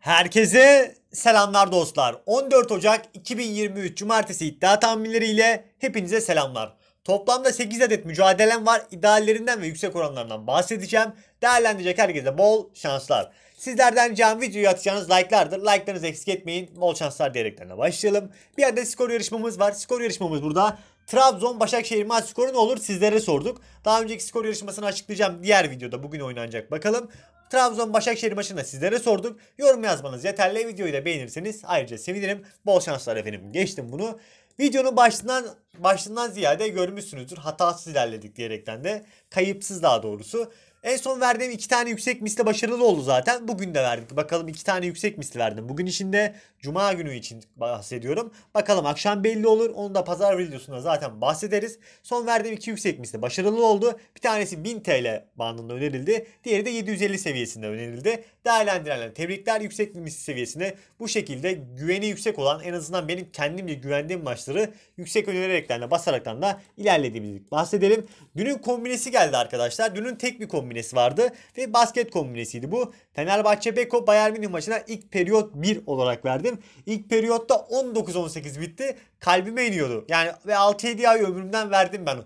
Herkese selamlar dostlar. 14 Ocak 2023 Cumartesi iddia tahminleriyle hepinize selamlar. Toplamda 8 adet mücadelem var. İdeallerinden ve yüksek oranlarından bahsedeceğim. Değerlendirecek herkese bol şanslar. Sizlerden can videoyu atacağınız like'lardır. Like'larınızı eksik etmeyin. Bol şanslar diyereklerine başlayalım. Bir adet skor yarışmamız var. Skor yarışmamız burada Trabzon Başakşehir maç skoru ne olur sizlere sorduk. Daha önceki skor yarışmasını açıklayacağım diğer videoda bugün oynanacak bakalım. Trabzon Başakşehir maçında sizlere sorduk. Yorum yazmanız yeterli. Videoyu da beğenirseniz ayrıca sevinirim. Bol şanslar efendim. Geçtim bunu. Videonun başından Başından ziyade görmüşsünüzdür. Hatasız ilerledik diyerekten de kayıpsız daha doğrusu. En son verdiğim iki tane yüksek misli başarılı oldu zaten. Bugün de verdik. Bakalım iki tane yüksek misli verdim. Bugün içinde cuma günü için bahsediyorum. Bakalım akşam belli olur. Onu da pazar videosunda zaten bahsederiz. Son verdiğim iki yüksek misli başarılı oldu. Bir tanesi 1000 TL bandında önerildi. Diğeri de 750 seviyesinde önerildi. Değerlendirenler tebrikler yüksek misli seviyesine bu şekilde güveni yüksek olan en azından benim kendimce güvendiğim maçları yüksek önererek efektlerine basaraktan da ilerlediğimizi bahsedelim. Dünün kombinesi geldi arkadaşlar. Dünün tek bir kombinesi vardı ve basket kombinesiydi bu. Fenerbahçe Beko Bayern Münih maçına ilk periyot 1 olarak verdim. İlk periyotta 19-18 bitti. Kalbime iniyordu. Yani ve 6-7 ay ömrümden verdim ben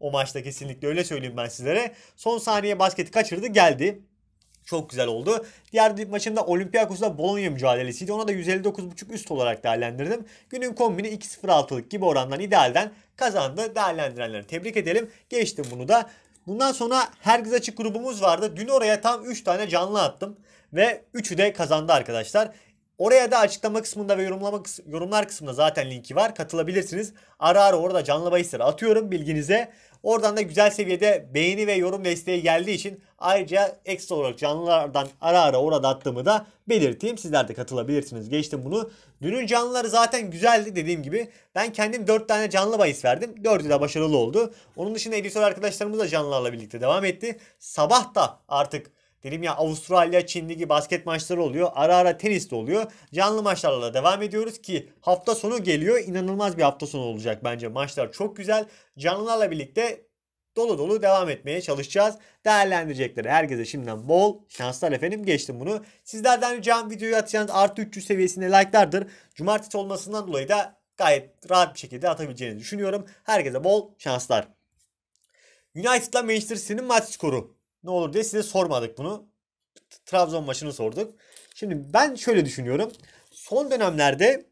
o maçta kesinlikle öyle söyleyeyim ben sizlere. Son saniye basketi kaçırdı geldi çok güzel oldu. Diğer maçımda Olympiakos'la Bologna mücadelesiydi. Ona da 159.5 üst olarak değerlendirdim. Günün kombini 2.06'lık gibi orandan idealden kazandı. Değerlendirenleri tebrik edelim. Geçtim bunu da. Bundan sonra herkes açık grubumuz vardı. Dün oraya tam 3 tane canlı attım. Ve 3'ü de kazandı arkadaşlar. Oraya da açıklama kısmında ve yorumlama kıs yorumlar kısmında zaten linki var. Katılabilirsiniz. Ara ara orada canlı bahisleri atıyorum bilginize. Oradan da güzel seviyede beğeni ve yorum desteği geldiği için ayrıca ekstra olarak canlılardan ara ara orada attığımı da belirteyim. Sizler de katılabilirsiniz. Geçtim bunu. Dünün canlıları zaten güzeldi dediğim gibi. Ben kendim 4 tane canlı bahis verdim. 4'ü de başarılı oldu. Onun dışında editör arkadaşlarımız da canlılarla birlikte devam etti. Sabah da artık Dedim ya Avustralya, Çin Ligi basket maçları oluyor. Ara ara tenis de oluyor. Canlı maçlarla da devam ediyoruz ki hafta sonu geliyor. İnanılmaz bir hafta sonu olacak bence. Maçlar çok güzel. Canlılarla birlikte dolu dolu devam etmeye çalışacağız. Değerlendirecekleri herkese şimdiden bol şanslar efendim. Geçtim bunu. Sizlerden ricam videoyu atacağınız artı 300 seviyesinde like'lardır. Cumartesi olmasından dolayı da gayet rahat bir şekilde atabileceğini düşünüyorum. Herkese bol şanslar. United'la Manchester City'nin maç skoru ne olur diye size sormadık bunu. Trabzon maçını sorduk. Şimdi ben şöyle düşünüyorum. Son dönemlerde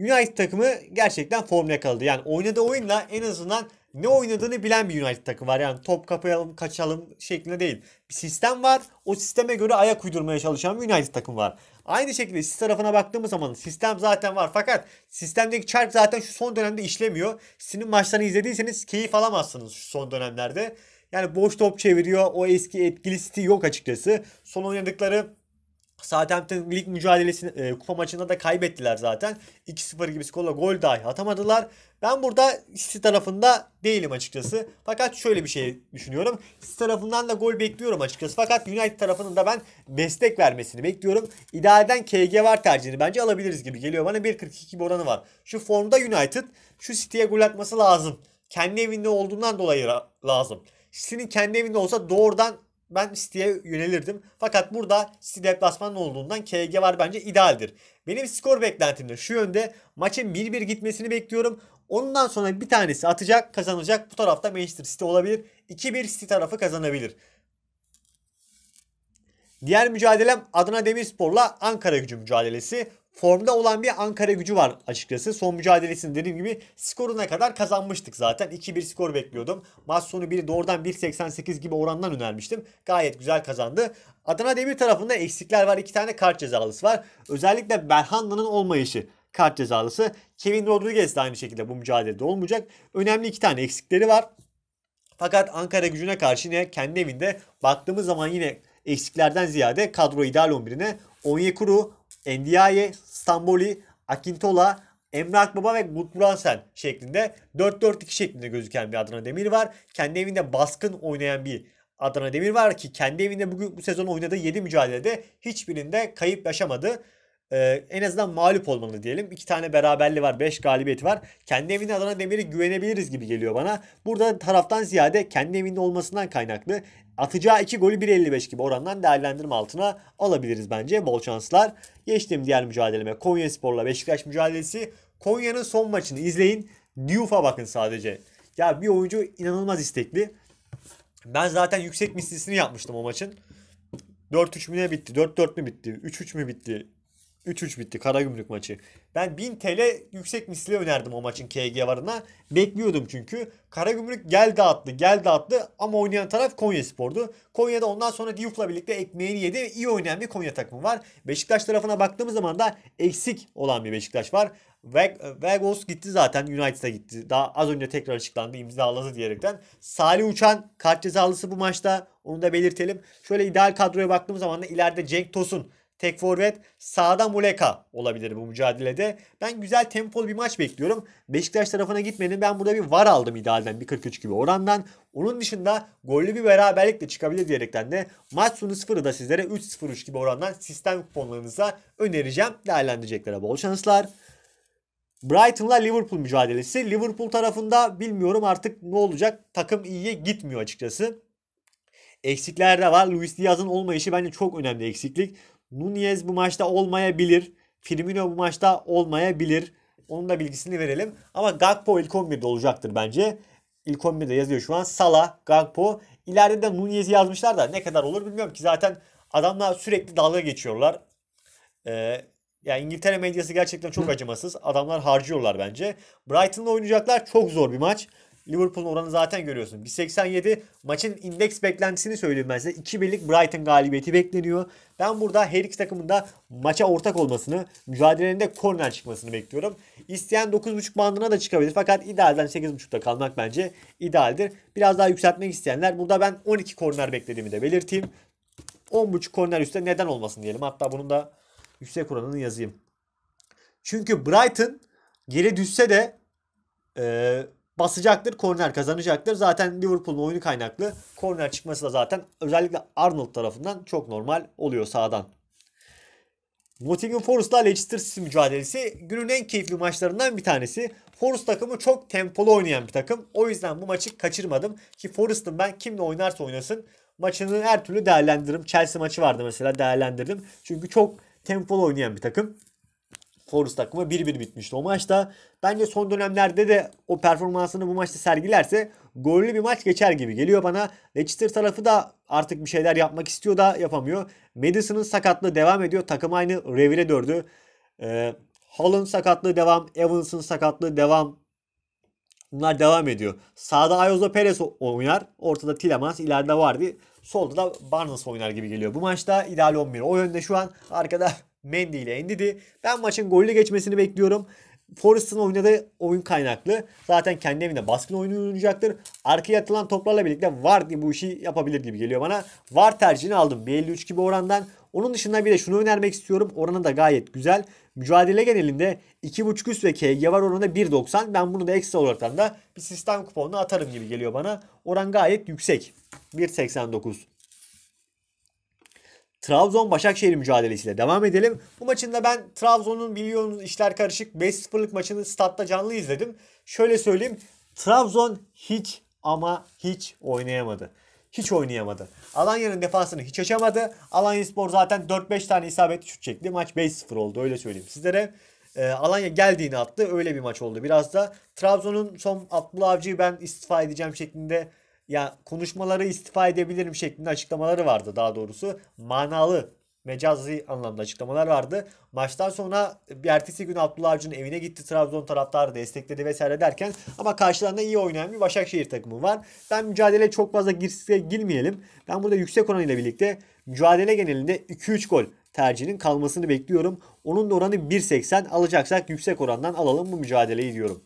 United takımı gerçekten formda kaldı. Yani oynadığı oyunla en azından ne oynadığını bilen bir United takımı var. Yani top kapayalım, kaçalım şeklinde değil. Bir sistem var. O sisteme göre ayak uydurmaya çalışan bir United takımı var. Aynı şekilde siz tarafına baktığımız zaman sistem zaten var. Fakat sistemdeki çarp zaten şu son dönemde işlemiyor. Sizin maçlarını izlediyseniz keyif alamazsınız şu son dönemlerde. Yani boş top çeviriyor. O eski etkili City yok açıkçası. Son oynadıkları Southampton lig mücadelesini e, kupa maçında da kaybettiler zaten. 2-0 gibi skorla gol dahi atamadılar. Ben burada City tarafında değilim açıkçası. Fakat şöyle bir şey düşünüyorum. City tarafından da gol bekliyorum açıkçası. Fakat United tarafının da ben destek vermesini bekliyorum. İdealden KG var tercihini bence alabiliriz gibi geliyor. Bana 1.42 bir oranı var. Şu formda United şu City'ye gol atması lazım. Kendi evinde olduğundan dolayı lazım. City'nin kendi evinde olsa doğrudan ben City'ye yönelirdim. Fakat burada City deplasmanın olduğundan KG var bence idealdir. Benim skor beklentim de şu yönde. Maçın 1-1 gitmesini bekliyorum. Ondan sonra bir tanesi atacak kazanacak. Bu tarafta Manchester City olabilir. 2-1 City tarafı kazanabilir. Diğer mücadelem Adana Demirspor'la Ankara gücü mücadelesi formda olan bir Ankara gücü var açıkçası. Son mücadelesini dediğim gibi skoruna kadar kazanmıştık zaten. 2-1 skor bekliyordum. Maç sonu biri doğrudan 1.88 gibi orandan önermiştim. Gayet güzel kazandı. Adana Demir tarafında eksikler var. 2 tane kart cezalısı var. Özellikle Berhanda'nın olmayışı kart cezalısı. Kevin Rodriguez de aynı şekilde bu mücadelede olmayacak. Önemli iki tane eksikleri var. Fakat Ankara gücüne karşı yine kendi evinde baktığımız zaman yine eksiklerden ziyade kadro ideal 11'ine Onyekuru, Endiaye, Stamboli, Akintola, Emre Akbaba ve Gutbransen şeklinde 4-4-2 şeklinde gözüken bir Adana Demir var. Kendi evinde baskın oynayan bir Adana Demir var ki kendi evinde bugün bu sezon oynadığı 7 mücadelede hiçbirinde kayıp yaşamadı. Ee, en azından mağlup olmalı diyelim. İki tane beraberliği var. Beş galibiyeti var. Kendi evinde Adana Demir'e güvenebiliriz gibi geliyor bana. Burada taraftan ziyade kendi evinde olmasından kaynaklı atacağı iki golü 1.55 gibi orandan değerlendirme altına alabiliriz bence. Bol şanslar. Geçtiğim diğer mücadeleme Konya Spor'la Beşiktaş mücadelesi. Konya'nın son maçını izleyin. Diouf'a bakın sadece. Ya bir oyuncu inanılmaz istekli. Ben zaten yüksek mislisini yapmıştım o maçın. 4-3 mü ne bitti? 4-4 mü bitti? 3-3 mü bitti? 3-3 bitti Karagümrük maçı. Ben 1000 TL yüksek misli önerdim o maçın KG varına. Bekliyordum çünkü. Karagümrük gel dağıttı gel dağıttı ama oynayan taraf Konya Spor'du. Konya'da ondan sonra Diyuf'la birlikte ekmeğini yedi. ve iyi oynayan bir Konya takımı var. Beşiktaş tarafına baktığımız zaman da eksik olan bir Beşiktaş var. Vagos gitti zaten. United'a gitti. Daha az önce tekrar açıklandı imzaladı diyerekten. Salih Uçan kart cezalısı bu maçta. Onu da belirtelim. Şöyle ideal kadroya baktığımız zaman da ileride Cenk Tosun Tek forvet sağda Muleka olabilir bu mücadelede. Ben güzel tempolu bir maç bekliyorum. Beşiktaş tarafına gitmedim. Ben burada bir var aldım idealden 1.43 gibi orandan. Onun dışında gollü bir beraberlikle çıkabilir diyerekten de maç sonu 0'ı da sizlere 3 0 gibi orandan sistem kuponlarınıza önereceğim. Değerlendireceklere bol şanslar. Brighton'la Liverpool mücadelesi. Liverpool tarafında bilmiyorum artık ne olacak. Takım iyiye gitmiyor açıkçası. Eksikler de var. Luis Diaz'ın olmayışı bence çok önemli eksiklik. Nunez bu maçta olmayabilir. Firmino bu maçta olmayabilir. Onun da bilgisini verelim. Ama Gakpo ilk 11'de olacaktır bence. İlk 11'de yazıyor şu an. Salah, Gakpo. İleride de Nunez'i yazmışlar da ne kadar olur bilmiyorum ki. Zaten adamlar sürekli dalga geçiyorlar. Ee, yani İngiltere medyası gerçekten çok acımasız. Adamlar harcıyorlar bence. Brighton'la oynayacaklar. Çok zor bir maç. Liverpool'un oranı zaten görüyorsun. 1.87 maçın indeks beklentisini söyleyeyim ben size. 2-1'lik Brighton galibiyeti bekleniyor. Ben burada her iki takımın da maça ortak olmasını, mücadelelerinde korner çıkmasını bekliyorum. İsteyen 9.5 bandına da çıkabilir. Fakat idealden 8.5'ta kalmak bence idealdir. Biraz daha yükseltmek isteyenler burada ben 12 korner beklediğimi de belirteyim. 10.5 korner üstte neden olmasın diyelim. Hatta bunun da yüksek oranını yazayım. Çünkü Brighton geri düşse de e, basacaktır. Korner kazanacaktır. Zaten Liverpool'un oyunu kaynaklı. Korner çıkması da zaten özellikle Arnold tarafından çok normal oluyor sağdan. Nottingham Forest'la Leicester City mücadelesi günün en keyifli maçlarından bir tanesi. Forest takımı çok tempolu oynayan bir takım. O yüzden bu maçı kaçırmadım. Ki Forest'ın ben kimle oynarsa oynasın maçını her türlü değerlendiririm. Chelsea maçı vardı mesela değerlendirdim. Çünkü çok tempolu oynayan bir takım. Forest takımı 1-1 bitmişti o maçta. Bence son dönemlerde de o performansını bu maçta sergilerse gollü bir maç geçer gibi geliyor bana. Leicester tarafı da artık bir şeyler yapmak istiyor da yapamıyor. Madison'ın sakatlığı devam ediyor. Takım aynı revire dördü. Ee, Hall'ın sakatlığı devam. Evans'ın sakatlığı devam. Bunlar devam ediyor. Sağda Ayozla Perez oynar. Ortada Tilemans ileride vardı. Solda da Barnes oynar gibi geliyor. Bu maçta ideal 11. O yönde şu an arkada Mendy ile Endidi. Ben maçın golle geçmesini bekliyorum. Forrest'ın oynadığı oyun kaynaklı. Zaten kendi evinde baskın oyunu oynayacaktır. Arkaya atılan toplarla birlikte VAR bu işi yapabilir gibi geliyor bana. VAR tercihini aldım. 1.53 gibi orandan. Onun dışında bir de şunu önermek istiyorum. Oranı da gayet güzel. Mücadele genelinde 2.5 üst ve KG var oranında 1.90. Ben bunu da ekstra olarak da bir sistem kuponuna atarım gibi geliyor bana. Oran gayet yüksek. 1.89. Trabzon-Başakşehir mücadelesiyle devam edelim. Bu maçında ben Trabzon'un biliyorsunuz işler karışık 5-0'lık maçını statta canlı izledim. Şöyle söyleyeyim. Trabzon hiç ama hiç oynayamadı. Hiç oynayamadı. Alanya'nın defansını hiç açamadı. Alanya Spor zaten 4-5 tane isabet şut çekti. Maç 5-0 oldu öyle söyleyeyim sizlere. E, Alanya geldiğini attı. Öyle bir maç oldu. Biraz da Trabzon'un son Abdullah Avcı'yı ben istifa edeceğim şeklinde ya konuşmaları istifa edebilirim şeklinde açıklamaları vardı daha doğrusu. Manalı mecazi anlamda açıklamalar vardı. Maçtan sonra bir ertesi gün Abdullah Avcı'nın evine gitti. Trabzon taraftarı destekledi vesaire derken ama karşılarında iyi oynayan bir Başakşehir takımı var. Ben mücadele çok fazla girse girmeyelim. Ben burada yüksek oranıyla birlikte mücadele genelinde 2-3 gol tercihinin kalmasını bekliyorum. Onun da oranı 1.80 alacaksak yüksek orandan alalım bu mücadeleyi diyorum.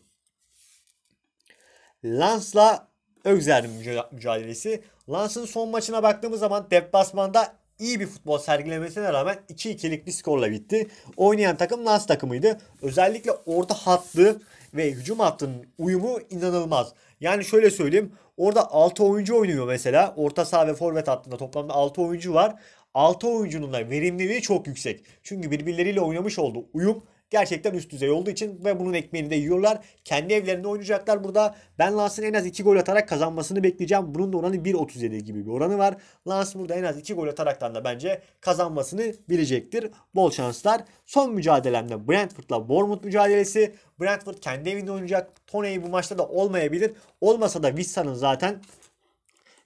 Lans'la Ögzer mücadelesi. Lans'ın son maçına baktığımız zaman deplasmanda iyi bir futbol sergilemesine rağmen 2-2'lik bir skorla bitti. Oynayan takım Lens takımıydı. Özellikle orta hattı ve hücum hattının uyumu inanılmaz. Yani şöyle söyleyeyim. Orada 6 oyuncu oynuyor mesela. Orta saha ve forvet hattında toplamda 6 oyuncu var. 6 oyuncunun da verimliliği çok yüksek. Çünkü birbirleriyle oynamış olduğu uyum gerçekten üst düzey olduğu için ve bunun ekmeğini de yiyorlar. Kendi evlerinde oynayacaklar burada. Ben Lance'ın en az 2 gol atarak kazanmasını bekleyeceğim. Bunun da oranı 1.37 gibi bir oranı var. Lance burada en az 2 gol ataraktan da bence kazanmasını bilecektir. Bol şanslar. Son mücadelemde Brentford'la Bournemouth mücadelesi. Brentford kendi evinde oynayacak. Tony bu maçta da olmayabilir. Olmasa da Vissa'nın zaten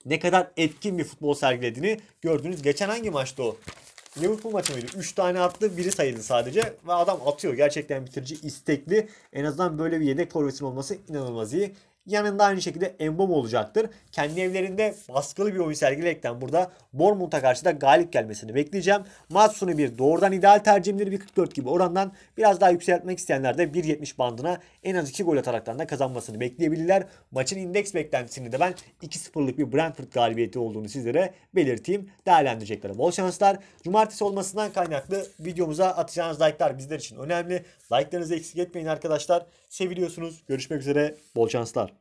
ne kadar etkin bir futbol sergilediğini gördünüz. Geçen hangi maçtı o? Liverpool maçı mıydı? 3 tane attı, biri sayıldı sadece ve adam atıyor. Gerçekten bitirici, istekli. En azından böyle bir yedek forvetin olması inanılmaz iyi. Yanında aynı şekilde Embom olacaktır. Kendi evlerinde baskılı bir oyun sergileyerekten burada Bournemouth'a karşı da galip gelmesini bekleyeceğim. Matsuni bir doğrudan ideal tercihimdir. 1.44 gibi orandan biraz daha yükseltmek isteyenler de 1.70 bandına en az 2 gol ataraktan da kazanmasını bekleyebilirler. Maçın indeks beklentisini de ben 2-0'lık bir Brentford galibiyeti olduğunu sizlere belirteyim. Değerlendireceklerim bol şanslar. Cumartesi olmasından kaynaklı videomuza atacağınız like'lar bizler için önemli. Like'larınızı eksik etmeyin arkadaşlar seviliyorsunuz. Görüşmek üzere. Bol şanslar.